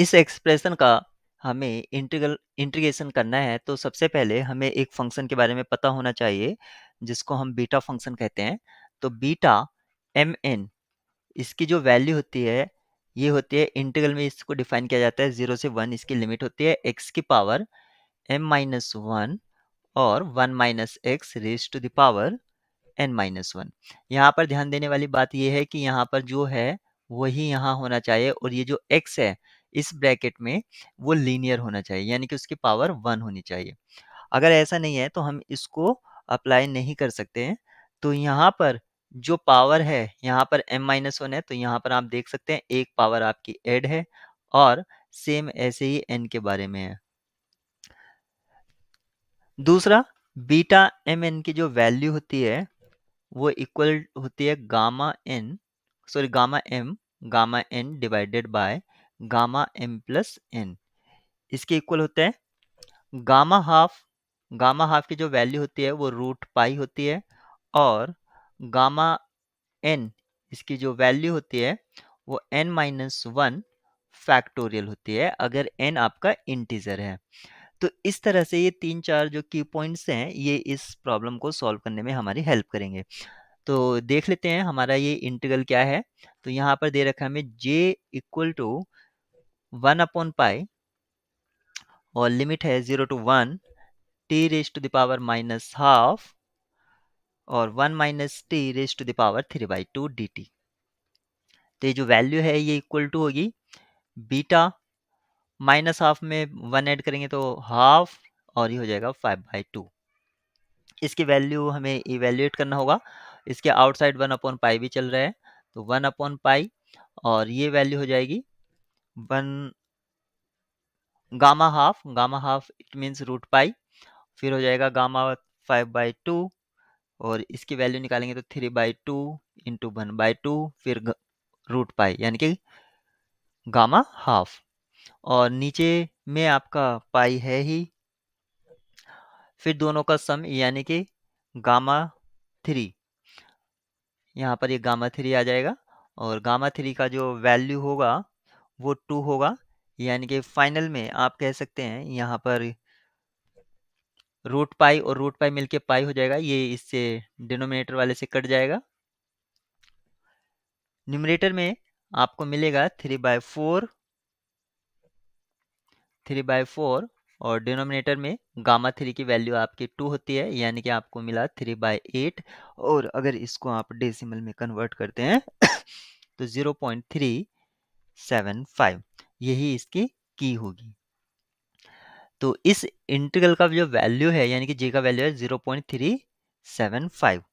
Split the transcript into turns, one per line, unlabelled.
इस एक्सप्रेशन का हमें इंटीग्रल इंटीग्रेशन करना है तो सबसे पहले हमें एक फंक्शन के बारे में पता होना चाहिए जिसको हम बीटा फंक्शन कहते हैं तो बीटा एम एन इसकी जो वैल्यू होती है ये होती है इंटीग्रल में इसको डिफाइन किया जाता है जीरो से वन इसकी लिमिट होती है एक्स की पावर एम माइनस वन और one minus x raise to the power n minus one यहाँ पर ध्यान देने वाली बात यह है कि यहाँ पर जो है वही यहाँ होना चाहिए और ये जो एक्स है इस ब्रैकेट में वो लीनियर होना चाहिए यानी कि उसकी पावर वन होनी चाहिए अगर ऐसा नहीं है तो हम इसको अप्लाई नहीं कर सकते हैं तो यहाँ पर जो पावर है यहाँ पर एम माइनस वन है तो यहाँ पर आप देख सकते हैं एक पावर आपकी एड है और सेम ऐसे ही एन के बारे में है दूसरा बीटा एम एन की जो वैल्यू होती है वो इक्वल होती है gamma n sorry gamma m gamma n divided by gamma m plus n इसके इक्वल होते हैं गामा हाफ गामा हाफ की जो वैल्यू होती है वो रूट पाई होती है और गामा एन इसकी जो वैल्यू होती है वो एन माइनस वन फैक्टोरियल होती है अगर एन आपका इंटीजर है तो इस तरह से ये तीन चार जो की पॉइंट्स हैं ये इस प्रॉब्लम को सॉल्व करने में हमारी हेल्प करेंगे तो देख लेते हैं हमारा ये इंटीग्रल क्या है तो यहाँ पर दे रखा है हमें J equal to one upon pi और लिमिट है zero to one t raise to the power minus half और one minus t raise to the power three by two d t तो ये जो वैल्यू है ये इक्वल टू होगी बीटा माइनस हाफ में वन ऐड करेंगे तो हाफ और ये हो जाएगा फाइव बाई टू इसकी वैल्यू हमें इवेल्यूएट करना होगा इसके आउटसाइड वन अपॉन पाई भी चल रहा है तो वन अपॉन पाई और ये वैल्यू हो जाएगी one gamma half gamma half it means root pi फिर हो जाएगा गामा फाइव बाई टू और इसकी वैल्यू निकालेंगे तो three by two into one by two फिर रूट पाई यानी कि गामा हाफ और नीचे में आपका पाई है ही फिर दोनों का सम यानी कि गामा थ्री यहाँ पर ये गामा थ्री आ जाएगा और गामा थ्री का जो वैल्यू होगा वो टू होगा यानी कि फाइनल में आप कह सकते हैं यहाँ पर रूट पाई और रूट पाई मिलके पाई हो जाएगा ये इससे डिनोमिनेटर वाले से कट जाएगा न्यूमिनेटर में आपको मिलेगा three by four three by four और डिनोमिनेटर में गामा थ्री की वैल्यू आपकी टू होती है यानी कि आपको मिला थ्री बाय एट और अगर इसको आप डेसिमल में कन्वर्ट करते हैं तो zero point three seven five यही इसकी की होगी तो इस इंटीग्रल का जो वैल्यू है यानी कि जे का वैल्यू है zero point three seven five